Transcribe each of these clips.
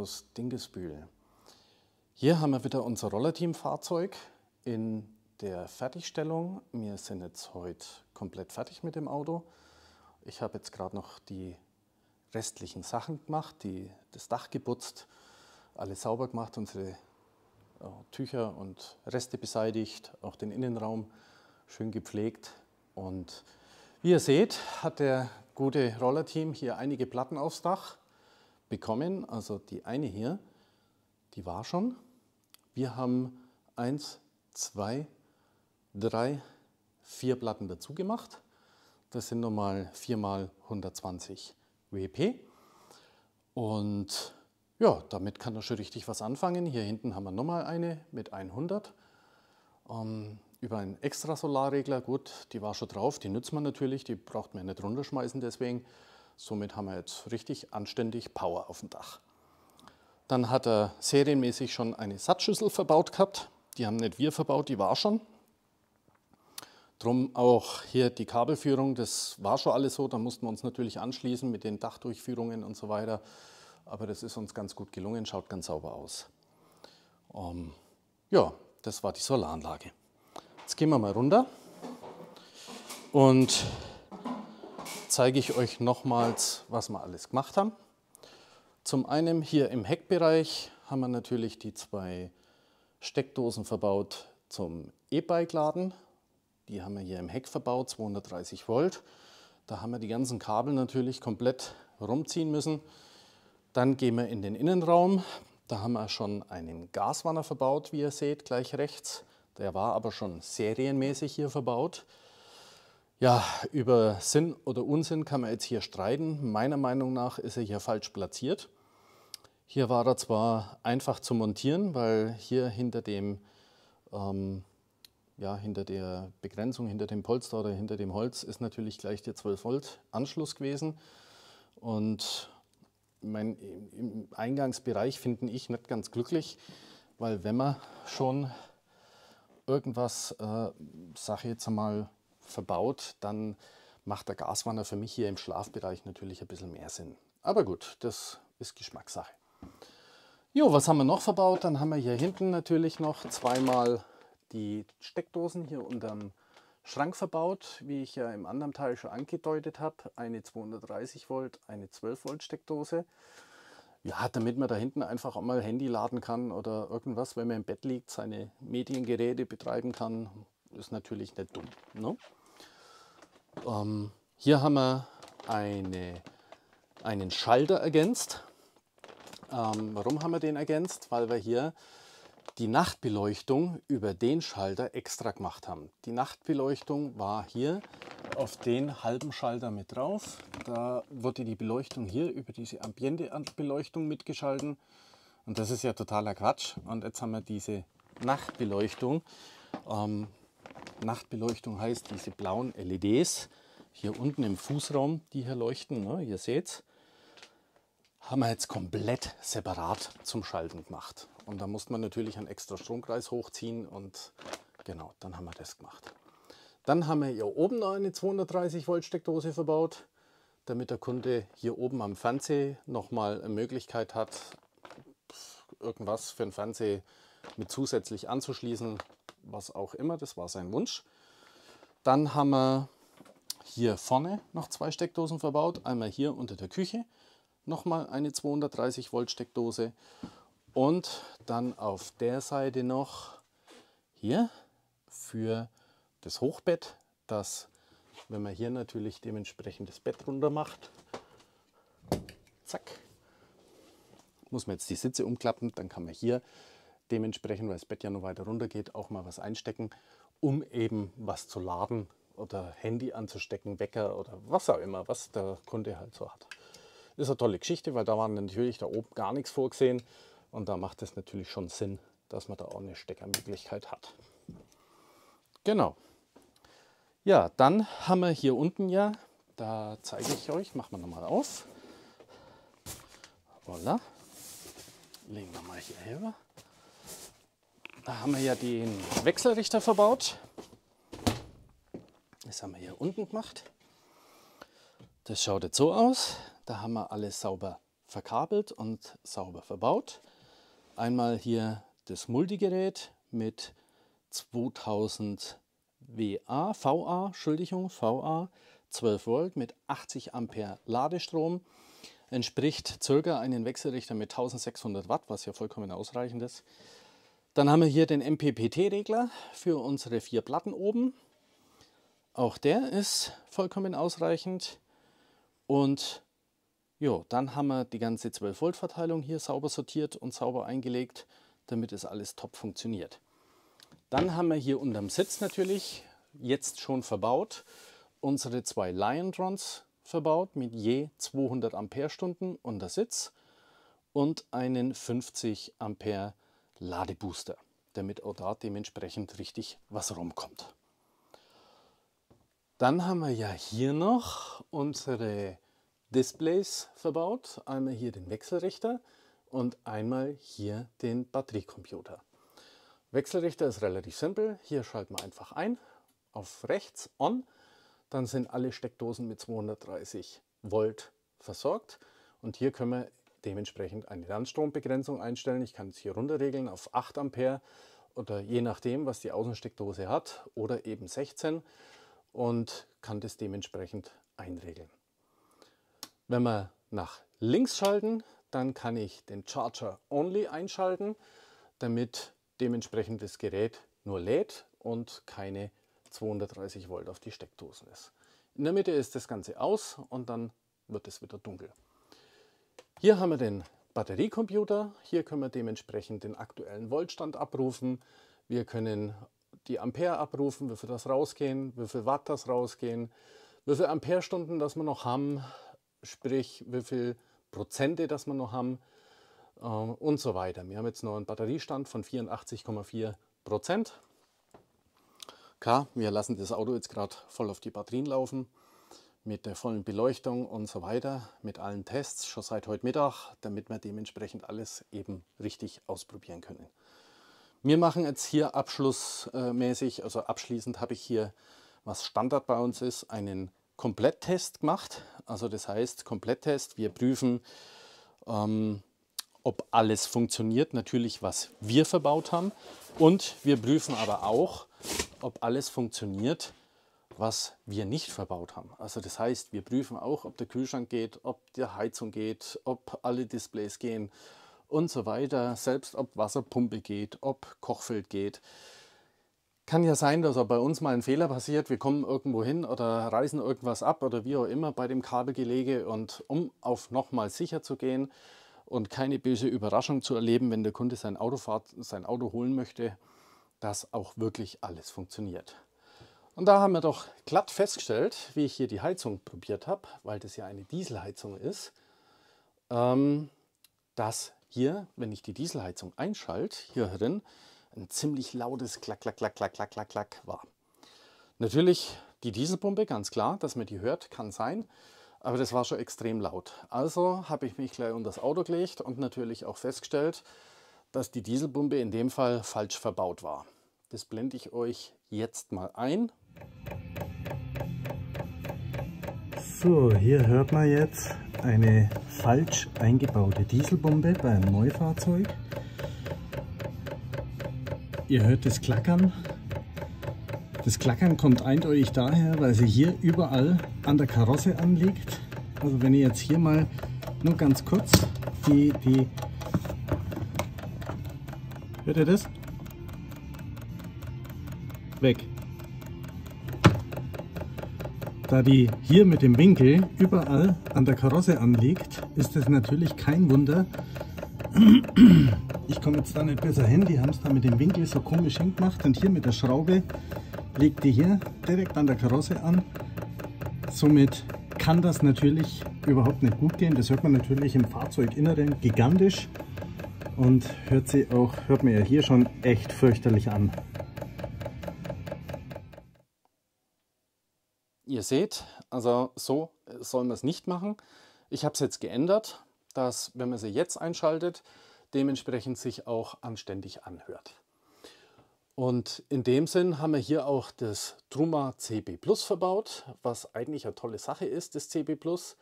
aus Dingesbühl. Hier haben wir wieder unser Rollerteam-Fahrzeug in der Fertigstellung. Wir sind jetzt heute komplett fertig mit dem Auto. Ich habe jetzt gerade noch die restlichen Sachen gemacht, die, das Dach geputzt, alles sauber gemacht, unsere äh, Tücher und Reste beseitigt, auch den Innenraum schön gepflegt. Und wie ihr seht, hat der gute Rollerteam hier einige Platten aufs Dach bekommen. Also die eine hier, die war schon. Wir haben eins, zwei, drei, vier Platten dazu gemacht. Das sind nochmal 4 x 120 WP. Und ja, damit kann er schon richtig was anfangen. Hier hinten haben wir nochmal eine mit 100. Ähm, über einen extra Solarregler, gut, die war schon drauf, die nützt man natürlich, die braucht man nicht runterschmeißen deswegen. Somit haben wir jetzt richtig anständig Power auf dem Dach. Dann hat er serienmäßig schon eine Satzschüssel verbaut gehabt. Die haben nicht wir verbaut, die war schon. Drum auch hier die Kabelführung, das war schon alles so, da mussten wir uns natürlich anschließen mit den Dachdurchführungen und so weiter. Aber das ist uns ganz gut gelungen, schaut ganz sauber aus. Ähm, ja, das war die Solaranlage. Jetzt gehen wir mal runter und zeige ich euch nochmals, was wir alles gemacht haben. Zum einen hier im Heckbereich haben wir natürlich die zwei Steckdosen verbaut zum E-Bike-Laden. Die haben wir hier im Heck verbaut, 230 Volt. Da haben wir die ganzen Kabel natürlich komplett rumziehen müssen. Dann gehen wir in den Innenraum. Da haben wir schon einen Gaswanner verbaut, wie ihr seht, gleich rechts. Der war aber schon serienmäßig hier verbaut. Ja, über Sinn oder Unsinn kann man jetzt hier streiten. Meiner Meinung nach ist er hier falsch platziert. Hier war er zwar einfach zu montieren, weil hier hinter dem, ähm, ja, hinter der Begrenzung, hinter dem Polster oder hinter dem Holz ist natürlich gleich der 12 Volt Anschluss gewesen. Und mein, im Eingangsbereich finde ich nicht ganz glücklich, weil wenn man schon irgendwas, äh, sage ich jetzt einmal, verbaut, dann macht der Gaswanner für mich hier im Schlafbereich natürlich ein bisschen mehr Sinn. Aber gut, das ist Geschmackssache. Jo, was haben wir noch verbaut? Dann haben wir hier hinten natürlich noch zweimal die Steckdosen hier unterm Schrank verbaut, wie ich ja im anderen Teil schon angedeutet habe. Eine 230 Volt, eine 12 Volt Steckdose. Ja, damit man da hinten einfach auch mal Handy laden kann oder irgendwas, wenn man im Bett liegt, seine Mediengeräte betreiben kann, ist natürlich nicht dumm. Ne? Ähm, hier haben wir eine, einen Schalter ergänzt. Ähm, warum haben wir den ergänzt? Weil wir hier die Nachtbeleuchtung über den Schalter extra gemacht haben. Die Nachtbeleuchtung war hier auf den halben Schalter mit drauf. Da wurde die Beleuchtung hier über diese Ambiente-Beleuchtung mitgeschalten. Und das ist ja totaler Quatsch. Und jetzt haben wir diese Nachtbeleuchtung ähm, Nachtbeleuchtung heißt, diese blauen LEDs hier unten im Fußraum, die hier leuchten, ne, ihr seht's, haben wir jetzt komplett separat zum Schalten gemacht. Und da musste man natürlich einen extra Stromkreis hochziehen und genau, dann haben wir das gemacht. Dann haben wir hier oben noch eine 230 Volt Steckdose verbaut, damit der Kunde hier oben am Fernseher nochmal eine Möglichkeit hat, irgendwas für den Fernseher mit zusätzlich anzuschließen, was auch immer, das war sein Wunsch. Dann haben wir hier vorne noch zwei Steckdosen verbaut, einmal hier unter der Küche nochmal eine 230 Volt Steckdose und dann auf der Seite noch hier für das Hochbett, das, wenn man hier natürlich dementsprechend das Bett runter macht, zack, muss man jetzt die Sitze umklappen, dann kann man hier dementsprechend, weil das Bett ja nur weiter runter geht, auch mal was einstecken, um eben was zu laden oder Handy anzustecken, Wecker oder was auch immer, was der Kunde halt so hat. Ist eine tolle Geschichte, weil da waren natürlich da oben gar nichts vorgesehen und da macht es natürlich schon Sinn, dass man da auch eine Steckermöglichkeit hat. Genau. Ja, dann haben wir hier unten ja, da zeige ich euch, machen wir nochmal auf. Voilà. Legen wir mal hier her. Da haben wir ja den Wechselrichter verbaut. Das haben wir hier unten gemacht. Das schaut jetzt so aus. Da haben wir alles sauber verkabelt und sauber verbaut. Einmal hier das Multigerät mit 2000 WA, VA, Entschuldigung, VA 12 Volt mit 80 Ampere Ladestrom. Entspricht circa einen Wechselrichter mit 1600 Watt, was ja vollkommen ausreichend ist. Dann haben wir hier den MPPT-Regler für unsere vier Platten oben. Auch der ist vollkommen ausreichend. Und jo, dann haben wir die ganze 12-Volt-Verteilung hier sauber sortiert und sauber eingelegt, damit es alles top funktioniert. Dann haben wir hier unterm Sitz natürlich, jetzt schon verbaut, unsere zwei Liontrons verbaut mit je 200 Ampere-Stunden unter Sitz und einen 50 Ampere Ladebooster, damit auch da dementsprechend richtig was rumkommt. Dann haben wir ja hier noch unsere Displays verbaut. Einmal hier den Wechselrichter und einmal hier den Batteriecomputer. Wechselrichter ist relativ simpel. Hier schalten wir einfach ein, auf rechts, on. Dann sind alle Steckdosen mit 230 Volt versorgt. Und hier können wir dementsprechend eine Landstrombegrenzung einstellen. Ich kann es hier runter regeln auf 8 Ampere oder je nachdem, was die Außensteckdose hat oder eben 16 und kann das dementsprechend einregeln. Wenn wir nach links schalten, dann kann ich den Charger Only einschalten, damit dementsprechend das Gerät nur lädt und keine 230 Volt auf die Steckdosen ist. In der Mitte ist das Ganze aus und dann wird es wieder dunkel. Hier haben wir den Batteriecomputer. Hier können wir dementsprechend den aktuellen Voltstand abrufen. Wir können die Ampere abrufen, wie viel das rausgehen, wie viel Watt das rausgehen, wie viel Amperestunden das wir noch haben, sprich wie viel Prozente das wir noch haben äh, und so weiter. Wir haben jetzt noch einen Batteriestand von 84,4 Prozent. Klar, wir lassen das Auto jetzt gerade voll auf die Batterien laufen mit der vollen Beleuchtung und so weiter, mit allen Tests schon seit heute Mittag, damit wir dementsprechend alles eben richtig ausprobieren können. Wir machen jetzt hier abschlussmäßig, also abschließend habe ich hier, was Standard bei uns ist, einen Kompletttest gemacht. Also das heißt Kompletttest, wir prüfen, ähm, ob alles funktioniert, natürlich was wir verbaut haben. Und wir prüfen aber auch, ob alles funktioniert, was wir nicht verbaut haben. Also das heißt, wir prüfen auch, ob der Kühlschrank geht, ob die Heizung geht, ob alle Displays gehen und so weiter. Selbst ob Wasserpumpe geht, ob Kochfeld geht. Kann ja sein, dass auch bei uns mal ein Fehler passiert. Wir kommen irgendwo hin oder reißen irgendwas ab oder wie auch immer bei dem Kabelgelege. Und um auf nochmal sicher zu gehen und keine böse Überraschung zu erleben, wenn der Kunde sein Auto, sein Auto holen möchte, dass auch wirklich alles funktioniert. Und da haben wir doch glatt festgestellt, wie ich hier die Heizung probiert habe, weil das ja eine Dieselheizung ist, ähm, dass hier, wenn ich die Dieselheizung einschalte, hier drin ein ziemlich lautes Klack, Klack, Klack, Klack, Klack, Klack, Klack war. Natürlich die Dieselpumpe, ganz klar, dass man die hört, kann sein, aber das war schon extrem laut. Also habe ich mich gleich unter das Auto gelegt und natürlich auch festgestellt, dass die Dieselpumpe in dem Fall falsch verbaut war. Das blende ich euch jetzt mal ein so, hier hört man jetzt eine falsch eingebaute Dieselbombe beim Neufahrzeug. Ihr hört das Klackern. Das Klackern kommt eindeutig daher, weil sie hier überall an der Karosse anliegt. Also wenn ihr jetzt hier mal nur ganz kurz die, die hört ihr das? Weg. Da die hier mit dem Winkel überall an der Karosse anliegt, ist es natürlich kein Wunder. Ich komme jetzt da nicht besser hin, die haben es da mit dem Winkel so komisch hingemacht und hier mit der Schraube legt die hier direkt an der Karosse an. Somit kann das natürlich überhaupt nicht gut gehen. Das hört man natürlich im Fahrzeuginneren gigantisch und hört, sie auch, hört man ja hier schon echt fürchterlich an. ihr seht, also so äh, soll man es nicht machen. Ich habe es jetzt geändert, dass wenn man sie jetzt einschaltet, dementsprechend sich auch anständig anhört. Und in dem Sinn haben wir hier auch das Truma CB Plus verbaut, was eigentlich eine tolle Sache ist, das CB Plus.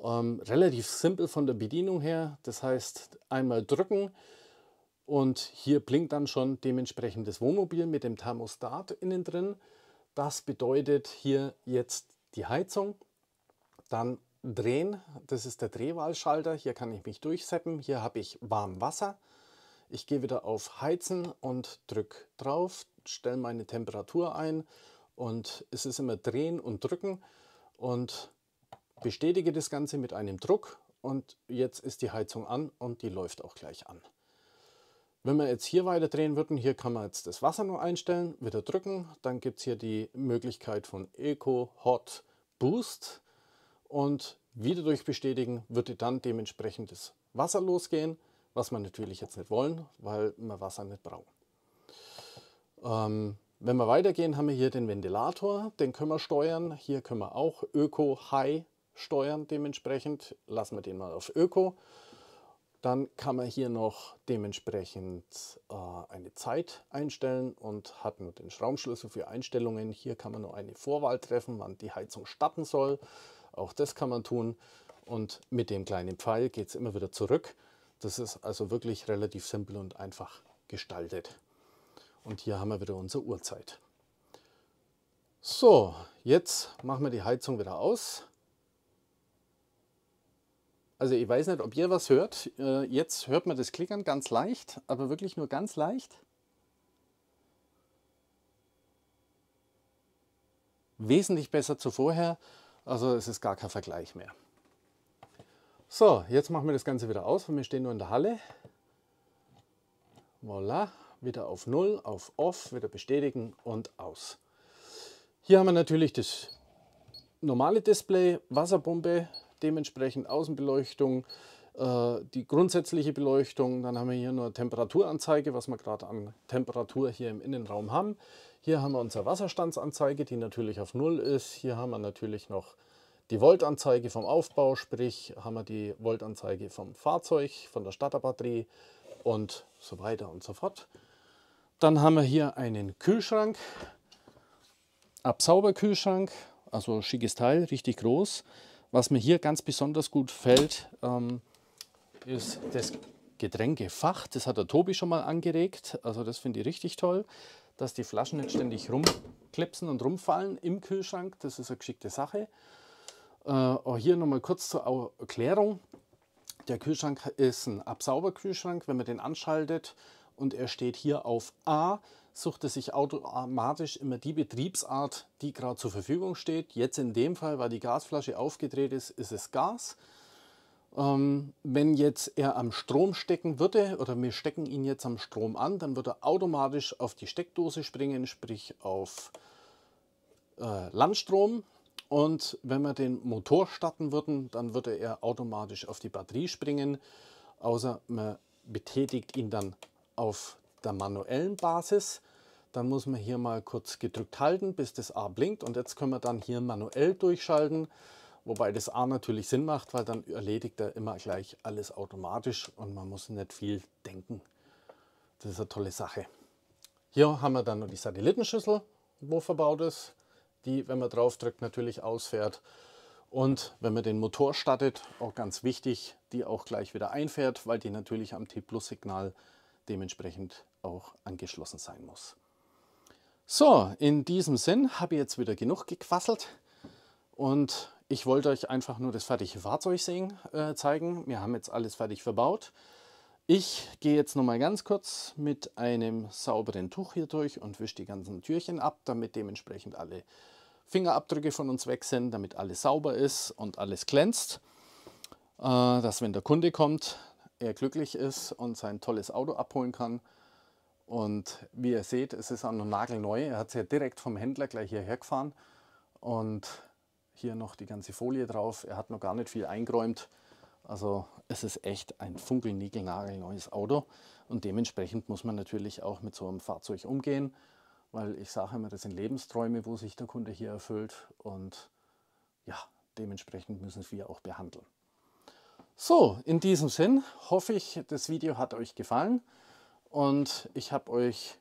Ähm, relativ simpel von der Bedienung her, das heißt einmal drücken und hier blinkt dann schon dementsprechend das Wohnmobil mit dem Thermostat innen drin. Das bedeutet hier jetzt die Heizung, dann drehen, das ist der Drehwahlschalter, hier kann ich mich durchseppen, hier habe ich warm Wasser. Ich gehe wieder auf Heizen und drücke drauf, stelle meine Temperatur ein und es ist immer drehen und drücken und bestätige das Ganze mit einem Druck und jetzt ist die Heizung an und die läuft auch gleich an. Wenn wir jetzt hier weiter drehen würden, hier kann man jetzt das Wasser noch einstellen, wieder drücken. Dann gibt es hier die Möglichkeit von Eco Hot Boost. Und wieder durch Bestätigen würde dann dementsprechend das Wasser losgehen, was wir natürlich jetzt nicht wollen, weil wir Wasser nicht brauchen. Ähm, wenn wir weitergehen, haben wir hier den Ventilator, den können wir steuern. Hier können wir auch Öko High steuern dementsprechend. Lassen wir den mal auf Öko. Dann kann man hier noch dementsprechend äh, eine Zeit einstellen und hat nur den Schraubenschlüssel für Einstellungen. Hier kann man nur eine Vorwahl treffen, wann die Heizung starten soll. Auch das kann man tun. Und mit dem kleinen Pfeil geht es immer wieder zurück. Das ist also wirklich relativ simpel und einfach gestaltet. Und hier haben wir wieder unsere Uhrzeit. So, jetzt machen wir die Heizung wieder aus. Also ich weiß nicht, ob ihr was hört. Äh, jetzt hört man das Klickern ganz leicht, aber wirklich nur ganz leicht. Wesentlich besser zu vorher. Also es ist gar kein Vergleich mehr. So, jetzt machen wir das Ganze wieder aus, weil wir stehen nur in der Halle. Voila, wieder auf Null, auf Off, wieder bestätigen und aus. Hier haben wir natürlich das normale Display, Wasserpumpe, dementsprechend Außenbeleuchtung, äh, die grundsätzliche Beleuchtung. Dann haben wir hier nur Temperaturanzeige, was wir gerade an Temperatur hier im Innenraum haben. Hier haben wir unsere Wasserstandsanzeige, die natürlich auf Null ist. Hier haben wir natürlich noch die Voltanzeige vom Aufbau, sprich haben wir die Voltanzeige vom Fahrzeug, von der Starterbatterie und so weiter und so fort. Dann haben wir hier einen Kühlschrank, Absauberkühlschrank, also schickes Teil, richtig groß. Was mir hier ganz besonders gut fällt, ähm, ist das Getränkefach. Das hat der Tobi schon mal angeregt. Also das finde ich richtig toll, dass die Flaschen nicht ständig rumklipsen und rumfallen im Kühlschrank. Das ist eine geschickte Sache. Äh, auch hier nochmal kurz zur Erklärung. Der Kühlschrank ist ein Absauberkühlschrank. Wenn man den anschaltet und er steht hier auf A, sucht er sich automatisch immer die Betriebsart, die gerade zur Verfügung steht. Jetzt in dem Fall, weil die Gasflasche aufgedreht ist, ist es Gas. Ähm, wenn jetzt er am Strom stecken würde oder wir stecken ihn jetzt am Strom an, dann würde er automatisch auf die Steckdose springen, sprich auf äh, Landstrom. Und wenn wir den Motor starten würden, dann würde er automatisch auf die Batterie springen, außer man betätigt ihn dann auf der manuellen Basis. Dann muss man hier mal kurz gedrückt halten, bis das A blinkt und jetzt können wir dann hier manuell durchschalten. Wobei das A natürlich Sinn macht, weil dann erledigt er immer gleich alles automatisch und man muss nicht viel denken. Das ist eine tolle Sache. Hier haben wir dann noch die Satellitenschüssel, wo verbaut ist, die, wenn man drauf drückt, natürlich ausfährt. Und wenn man den Motor startet, auch ganz wichtig, die auch gleich wieder einfährt, weil die natürlich am T-Plus-Signal dementsprechend auch angeschlossen sein muss. So, in diesem Sinn habe ich jetzt wieder genug gequasselt und ich wollte euch einfach nur das fertige Fahrzeug sehen, äh, zeigen. Wir haben jetzt alles fertig verbaut. Ich gehe jetzt nochmal ganz kurz mit einem sauberen Tuch hier durch und wische die ganzen Türchen ab, damit dementsprechend alle Fingerabdrücke von uns weg sind, damit alles sauber ist und alles glänzt. Äh, dass wenn der Kunde kommt, er glücklich ist und sein tolles Auto abholen kann. Und wie ihr seht, es ist auch noch nagelneu. Er hat es ja direkt vom Händler gleich hierher gefahren. Und hier noch die ganze Folie drauf. Er hat noch gar nicht viel eingeräumt. Also es ist echt ein funkelnigelnagelneues Auto. Und dementsprechend muss man natürlich auch mit so einem Fahrzeug umgehen. Weil ich sage immer, das sind Lebensträume, wo sich der Kunde hier erfüllt. Und ja, dementsprechend müssen wir auch behandeln. So, in diesem Sinn hoffe ich, das Video hat euch gefallen. Und ich habe euch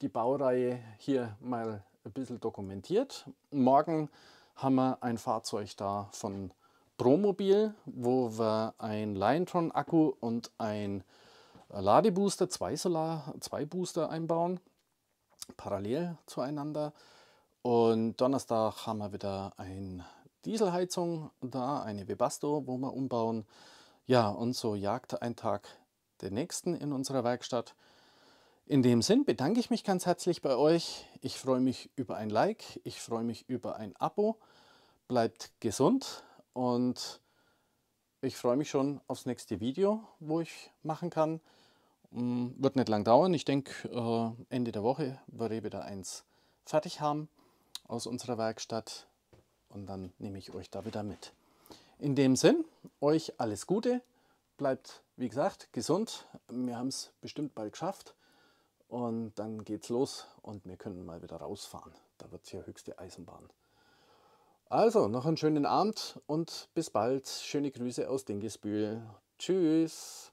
die Baureihe hier mal ein bisschen dokumentiert. Morgen haben wir ein Fahrzeug da von Promobil, wo wir ein Liontron-Akku und ein Ladebooster, zwei Solar, zwei Booster einbauen, parallel zueinander. Und Donnerstag haben wir wieder eine Dieselheizung da, eine Webasto, wo wir umbauen. Ja, und so jagt ein Tag den nächsten in unserer Werkstatt. In dem Sinn bedanke ich mich ganz herzlich bei euch. Ich freue mich über ein Like, ich freue mich über ein Abo. Bleibt gesund und ich freue mich schon aufs nächste Video, wo ich machen kann. Mm, wird nicht lang dauern. Ich denke, äh, Ende der Woche werde ich wieder eins fertig haben aus unserer Werkstatt und dann nehme ich euch da wieder mit. In dem Sinn, euch alles Gute, bleibt gesund. Wie gesagt, gesund. Wir haben es bestimmt bald geschafft. Und dann geht's los und wir können mal wieder rausfahren. Da wird es hier höchste Eisenbahn. Also, noch einen schönen Abend und bis bald. Schöne Grüße aus Dingesbühl. Tschüss.